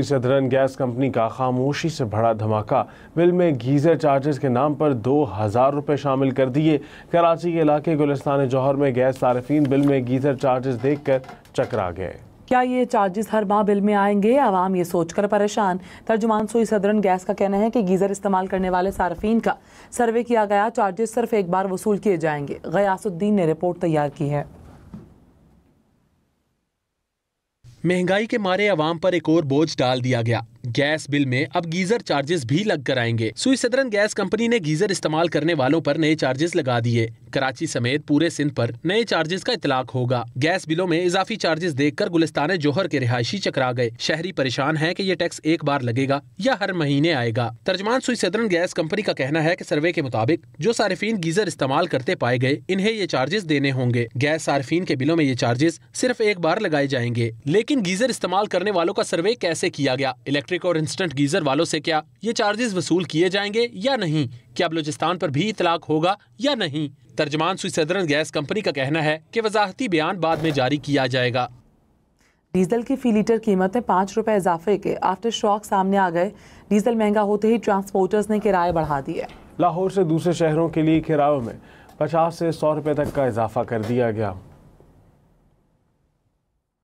southern gas company का खामोशी से भरा धमाका बिल में गीजर चार्जेस के नाम पर दो हज़ार रुपये शामिल कर दिए कराची के इलाके गुलस्तान जौहर में गैस तारफीन बिल में गीजर चार्जेस देख कर चकरा गए क्या ये चार्जेस हर माह बिल में आएंगे आवाम ये सोचकर परेशान तर्जुमान सोई सदरन गैस का कहना है कि गीज़र इस्तेमाल करने वाले सार्फिन का सर्वे किया गया चार्जेस सिर्फ एक बार वसूल किए जाएंगे गयासुद्दीन ने रिपोर्ट तैयार की है महंगाई के मारे आवाम पर एक और बोझ डाल दिया गया गैस बिल में अब गीजर चार्जेस भी लग कर आएंगे सुई सदरन गैस कंपनी ने गीजर इस्तेमाल करने वालों पर नए चार्जेस लगा दिए कराची समेत पूरे सिंध पर नए चार्जेस का इतलाक होगा गैस बिलों में इजाफी चार्जेस देख कर गुलिस्तान जोहर के रिहायशी चकरा गए शहरी परेशान है की ये टैक्स एक बार लगेगा या हर महीने आएगा तर्जमान सुई सदरन गैस कंपनी का कहना है की सर्वे के मुताबिक जो सार्फिन गीजर इस्तेमाल करते पाए गए इन्हें ये चार्जेस देने होंगे गैस सार्फिन के बिलों में ये चार्जेस सिर्फ एक बार लगाए जाएंगे लेकिन गीजर इस्तेमाल करने वालों का सर्वे कैसे किया गया इलेक्ट्रिक इलेक्ट्रिक और इंस्टेंट गीजर वालों से क्या ये चार्जेस वसूल किए जाएंगे या नहीं क्या बलोचिस्तान पर भी इतलाक होगा या नहीं तर्जमान सुई सदरन गैस कंपनी का कहना है कि वजाहती बयान बाद में जारी किया जाएगा डीजल की फी लीटर कीमत में पाँच रुपये इजाफे के आफ्टर शॉक सामने आ गए डीजल महंगा होते ही ट्रांसपोर्टर्स ने किराए बढ़ा दिए लाहौर से दूसरे शहरों के लिए किरायों में पचास से सौ रुपये तक का इजाफा कर दिया गया